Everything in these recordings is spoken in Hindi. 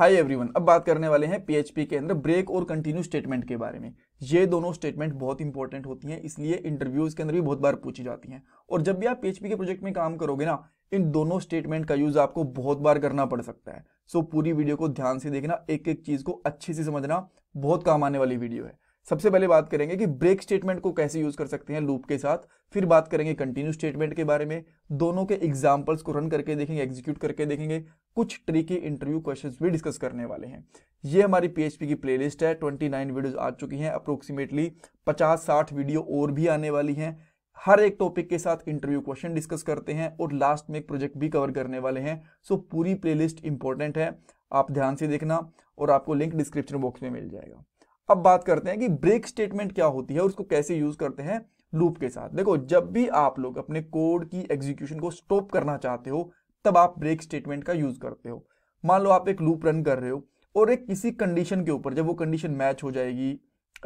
हाय एवरीवन अब बात करने वाले हैं पीएचपी के अंदर ब्रेक और कंटिन्यू स्टेटमेंट के बारे में ये दोनों स्टेटमेंट बहुत इंपॉर्टेंट होती हैं इसलिए इंटरव्यूज के अंदर भी बहुत बार पूछी जाती हैं और जब भी आप पीएचपी के प्रोजेक्ट में काम करोगे ना इन दोनों स्टेटमेंट का यूज आपको बहुत बार करना पड़ सकता है सो पूरी वीडियो को ध्यान से देखना एक एक चीज को अच्छे से समझना बहुत काम आने वाली वीडियो है सबसे पहले बात करेंगे कि ब्रेक स्टेटमेंट को कैसे यूज कर सकते हैं लूप के साथ फिर बात करेंगे कंटिन्यू स्टेटमेंट के बारे में दोनों के एग्जाम्पल्स को रन करके देखेंगे एग्जीक्यूट करके देखेंगे कुछ ट्रिकी इंटरव्यू क्वेश्चंस भी डिस्कस करने वाले हैं ये हमारी पीएचपी की प्लेलिस्ट है 29 वीडियोस आ चुकी हैं अप्रोक्सीमेटली 50-60 वीडियो और भी आने वाली हैं हर एक टॉपिक के साथ इंटरव्यू क्वेश्चन डिस्कस करते हैं और लास्ट में एक प्रोजेक्ट भी कवर करने वाले हैं सो पूरी प्लेलिस्ट इंपॉर्टेंट है आप ध्यान से देखना और आपको लिंक डिस्क्रिप्शन बॉक्स में मिल जाएगा अब बात करते हैं कि ब्रेक स्टेटमेंट क्या होती है और उसको कैसे यूज करते हैं लूप के साथ देखो जब भी आप लोग अपने कोड की एग्जीक्यूशन को स्टॉप करना चाहते हो तब आप ब्रेक स्टेटमेंट का यूज करते हो मान लो आप एक लूप रन कर रहे हो और एक किसी कंडीशन के ऊपर जब वो कंडीशन मैच हो जाएगी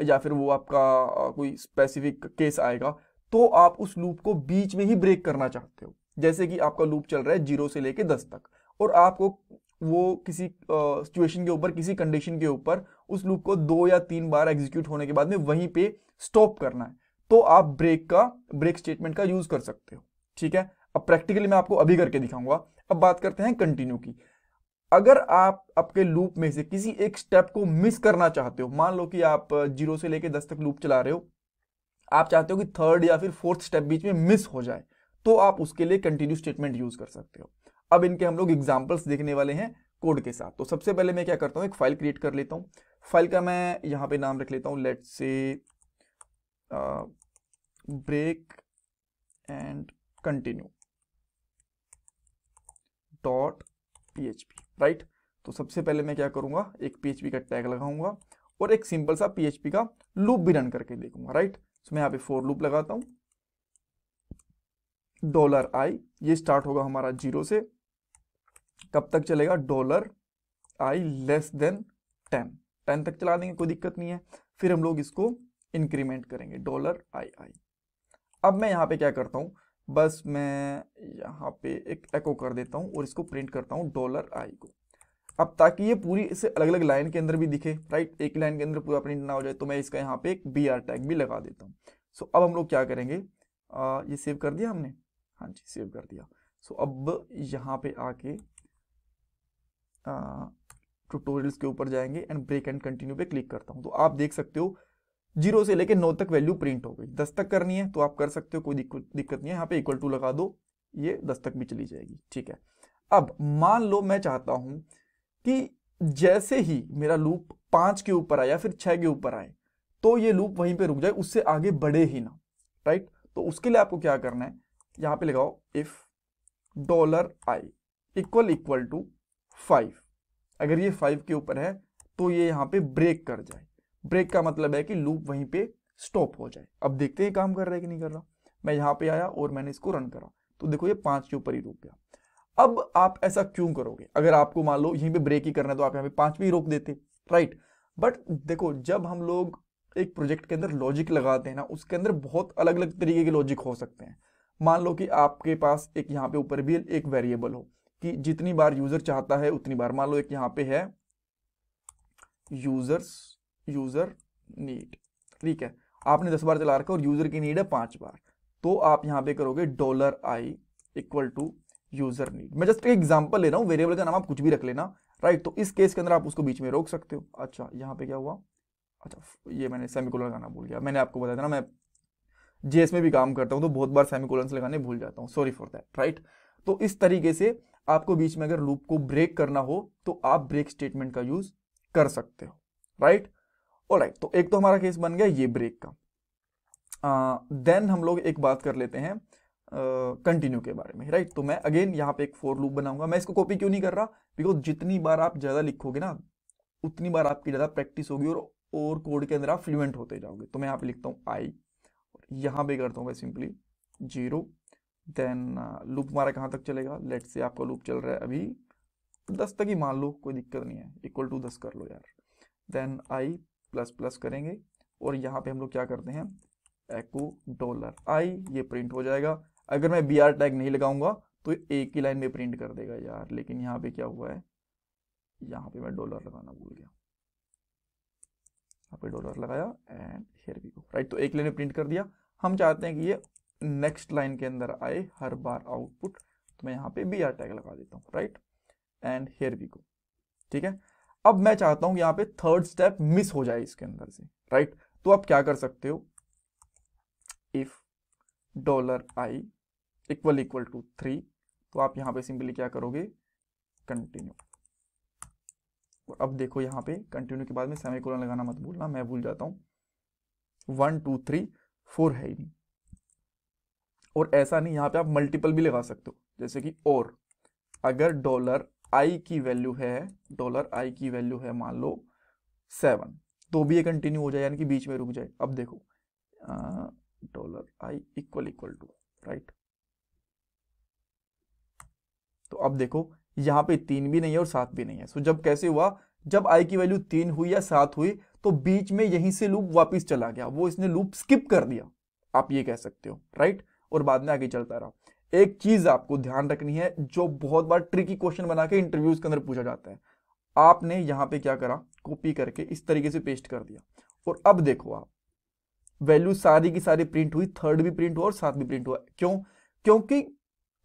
या फिर वो आपका कोई स्पेसिफिक केस आएगा तो आप उस लूप को बीच में ही ब्रेक करना चाहते हो जैसे कि आपका लूप चल रहा है जीरो से लेके दस तक और आपको वो किसी सिचुएशन uh, के ऊपर किसी कंडीशन के ऊपर उस लूप को दो या तीन बार एग्जीक्यूट होने के बाद में वहीं पे स्टॉप करना है तो आप ब्रेक का ब्रेक स्टेटमेंट का यूज कर सकते हो ठीक है अब प्रैक्टिकली मैं आपको अभी करके दिखाऊंगा अब बात करते हैं कंटिन्यू की अगर आप आपके लूप में से किसी एक स्टेप को मिस करना चाहते हो मान लो कि आप जीरो से लेकर दस तक लूप चला रहे हो आप चाहते हो कि थर्ड या फिर फोर्थ स्टेप बीच में मिस हो जाए तो आप उसके लिए कंटिन्यू स्टेटमेंट यूज कर सकते हो अब इनके हम लोग एग्जाम्पल्स देखने वाले हैं कोड के साथ तो सबसे पहले मैं क्या करता हूँ एक फाइल क्रिएट कर लेता हूँ फाइल का मैं यहाँ पे नाम रख लेता हूँ लेट से break and continue dot P right तो सबसे पहले मैं क्या करूंगा एक पी का टैग लगाऊंगा और एक सिंपल सा पी का लूप भी रन करके देखूंगा राइट तो मैं यहाँ पे फोर लूप लगाता हूँ डॉलर आई ये स्टार्ट होगा हमारा जीरो से कब तक चलेगा dollar I less than ten ten तक चला देंगे कोई दिक्कत नहीं है फिर हम लोग इसको इंक्रीमेंट करेंगे डॉलर आई आई अब मैं यहाँ पे क्या करता हूँ बस मैं यहाँ पे एक एको कर देता हूँ और इसको प्रिंट करता हूँ डॉलर आई को अब ताकि ये पूरी इसे अलग अलग लाइन के अंदर भी दिखे राइट एक लाइन के अंदर पूरा प्रिंट ना हो जाए तो मैं इसका यहाँ पे एक बी आर टैग भी लगा देता हूँ सो अब हम लोग क्या करेंगे आ, ये सेव कर दिया हमने हाँ जी सेव कर दिया सो अब यहाँ पे आके ट्यूटोरियल्स के ऊपर जाएंगे एंड ब्रेक एंड कंटिन्यू पे क्लिक करता हूँ तो आप देख सकते हो जीरो से लेके नौ तक वैल्यू प्रिंट हो गई दस तक करनी है तो आप कर सकते हो कोई दिक्कत नहीं है यहाँ पे इक्वल टू लगा दो ये दस तक भी चली जाएगी ठीक है अब मान लो मैं चाहता हूं कि जैसे ही मेरा लूप पांच के ऊपर आया फिर छह के ऊपर आए तो ये लूप वहीं पे रुक जाए उससे आगे बढ़े ही ना राइट तो उसके लिए आपको क्या करना है यहां पे लगाओ if dollar I equal equal to five अगर ये फाइव के ऊपर है तो ये यहाँ पे ब्रेक कर जाए ब्रेक का मतलब है कि लूप वहीं पे स्टॉप हो जाए अब देखते हैं काम कर रहा है कि नहीं कर रहा मैं यहाँ पे आया और मैंने इसको रन करा तो देखो ये पांच के ऊपर ही रुक गया अब आप ऐसा क्यों करोगे अगर आपको मान लो यहीं पे ब्रेक ही करना है तो आप यहाँ पे पांच भी रोक देते राइट बट देखो जब हम लोग एक प्रोजेक्ट के अंदर लॉजिक लगाते हैं ना उसके अंदर बहुत अलग अलग तरीके के लॉजिक हो सकते हैं मान लो कि आपके पास एक यहाँ पे ऊपर भी एक वेरिएबल हो कि जितनी बार यूजर चाहता है उतनी बार मान लो एक यहाँ पे है यूजर्स यूजर नीड ठीक है आपने दस बार चला रखा और यूजर की नीड है पांच बार तो आप यहाँ पे करोगे dollar I equal to user need मैं जस्ट एक एग्जांपल ले रहा हूँ वेरिएबल का नाम आप कुछ भी रख लेना राइट तो इस केस के अंदर आप उसको बीच में रोक सकते हो अच्छा यहाँ पे क्या हुआ अच्छा ये मैंने सेमिकोलन लगाना भूल गया मैंने आपको बताया था ना मैं जेएस में भी काम करता हूँ तो बहुत बार सेमिकोलन लगाने भूल जाता हूँ सॉरी फॉर दैट राइट तो इस तरीके से आपको बीच में अगर लूप को ब्रेक करना हो तो आप ब्रेक स्टेटमेंट का यूज कर सकते हो राइट और राइट तो एक तो हमारा केस बन गया ये ब्रेक का देन uh, हम लोग एक बात कर लेते हैं कंटिन्यू uh, के बारे में राइट तो मैं अगेन यहाँ पे एक फोर लूप बनाऊंगा मैं इसको कॉपी क्यों नहीं कर रहा बिकॉज जितनी बार आप ज़्यादा लिखोगे ना उतनी बार आपकी ज़्यादा प्रैक्टिस होगी और और कोड के अंदर आप फ्लुएंट होते जाओगे तो मैं यहाँ पे लिखता हूँ आई और यहाँ पे करता हूँ मैं simply zero then loop uh, हमारा कहाँ तक चलेगा लेट से आपका लूप चल रहा है अभी तो दस तक ही मान लो कोई दिक्कत नहीं है इक्वल टू दस कर लो यार देन आई प्लस प्लस करेंगे और यहाँ पे हम लोग क्या करते हैं एको डॉलर आई ये प्रिंट हो जाएगा अगर मैं बी आर टैग नहीं लगाऊंगा तो एक ही लाइन में प्रिंट कर देगा यार लेकिन यहाँ पे क्या हुआ है यहाँ पे मैं डॉलर लगाना भूल गया यहाँ पे डॉलर लगाया and here we go right तो एक लाइन में प्रिंट कर दिया हम चाहते हैं कि ये नेक्स्ट लाइन के अंदर आए हर बार आउटपुट तो मैं यहाँ पे बी आर टैग लगा देता हूँ right and here we go ठीक है अब मैं चाहता हूँ यहाँ पे थर्ड स्टेप मिस हो जाए इसके अंदर से राइट तो आप क्या कर सकते हो if dollar I equal equal to three तो आप यहाँ पे सिंपली क्या करोगे कंटिन्यू अब देखो यहाँ पे कंटिन्यू के बाद में सेमी लगाना मत भूलना मैं भूल जाता हूँ वन टू थ्री फोर है ही नहीं और ऐसा नहीं यहाँ पे आप मल्टीपल भी लगा सकते हो जैसे कि और अगर डॉलर आई की वैल्यू है डॉलर आई की वैल्यू है मान लो सेवन तो भी ये कंटिन्यू हो जाए यानी कि बीच में रुक जाए अब देखो dollar I equal equal to right तो अब देखो यहाँ पे तीन भी नहीं है और सात भी नहीं है सो जब कैसे हुआ जब आई की वैल्यू तीन हुई या सात हुई तो बीच में यहीं से लूप वापस चला गया वो इसने लूप स्किप कर दिया आप ये कह सकते हो राइट और बाद में आगे चलता रहा एक चीज आपको ध्यान रखनी है जो बहुत बार ट्रिकी क्वेश्चन बना के इंटरव्यूज के अंदर पूछा जाता है आपने यहां पे क्या करा कॉपी करके इस तरीके से पेस्ट कर दिया और अब देखो आप वैल्यू सारी की सारी प्रिंट हुई थर्ड भी प्रिंट हुआ और साथ भी प्रिंट हुआ क्यों क्योंकि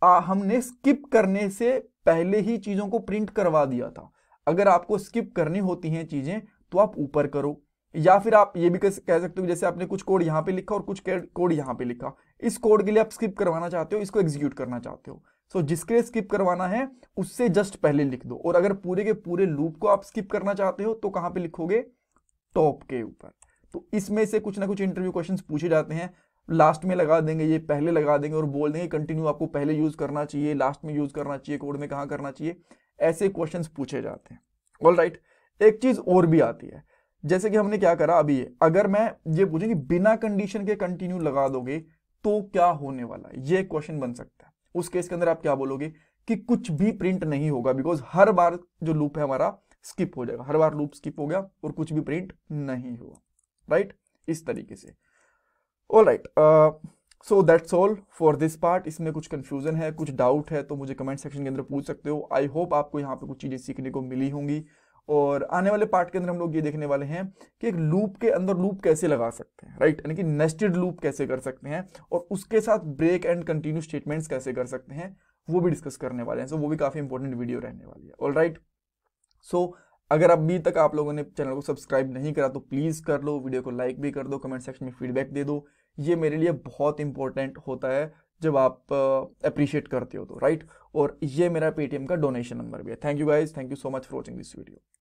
आ, हमने स्किप करने से पहले ही चीजों को प्रिंट करवा दिया था अगर आपको स्किप करनी होती हैं चीजें तो आप ऊपर करो या फिर आप ये भी कह सकते हो जैसे आपने कुछ कोड यहाँ पे लिखा और कुछ कोड यहाँ पे लिखा इस कोड के लिए आप स्किप करवाना चाहते हो इसको एग्जीक्यूट करना चाहते हो सो so, जिसके लिए स्किप करवाना है उससे जस्ट पहले लिख दो और अगर पूरे के पूरे लूप को आप स्किप करना चाहते हो तो कहाँ पे लिखोगे टॉप के ऊपर तो इसमें से कुछ ना कुछ इंटरव्यू क्वेश्चन पूछे जाते हैं लास्ट में लगा देंगे ये पहले लगा देंगे और बोल देंगे कंटिन्यू आपको पहले यूज करना चाहिए लास्ट में यूज करना चाहिए कोड में कहाँ करना चाहिए ऐसे क्वेश्चन पूछे जाते हैं ऑल एक चीज और भी आती है जैसे कि हमने क्या करा अभी अगर मैं ये पूछू कि बिना कंडीशन के कंटिन्यू लगा दोगे तो क्या होने वाला है ये क्वेश्चन बन सकता है उस केस के अंदर आप क्या बोलोगे कि कुछ भी प्रिंट नहीं होगा बिकॉज हर बार जो लूप है हमारा स्किप हो जाएगा हर बार लूप स्किप हो गया और कुछ भी प्रिंट नहीं हुआ राइट right? इस तरीके से all right so that's all for this part इसमें कुछ कंफ्यूजन है कुछ डाउट है तो मुझे कमेंट सेक्शन के अंदर पूछ सकते हो आई होप आपको यहाँ पे कुछ चीज़ें सीखने को मिली होंगी और आने वाले पार्ट के अंदर हम लोग ये देखने वाले हैं कि एक लूप के अंदर लूप कैसे लगा सकते हैं राइट यानी कि नेस्टेड लूप कैसे कर सकते हैं और उसके साथ ब्रेक एंड कंटिन्यू स्टेटमेंट्स कैसे कर सकते हैं वो भी डिस्कस करने वाले हैं सो so, वो भी काफ़ी इंपॉर्टेंट वीडियो रहने वाली है ऑल राइट सो अगर अभी तक आप लोगों ने चैनल को सब्सक्राइब नहीं करा तो प्लीज़ कर लो वीडियो को लाइक भी कर दो कमेंट सेक्शन में फीडबैक दे दो ये मेरे लिए बहुत इंपॉर्टेंट होता है जब आप अप्रिशिएट uh, करते हो तो राइट और ये मेरा पेटीएम का डोनेशन नंबर भी है thank you guys thank you so much for watching this video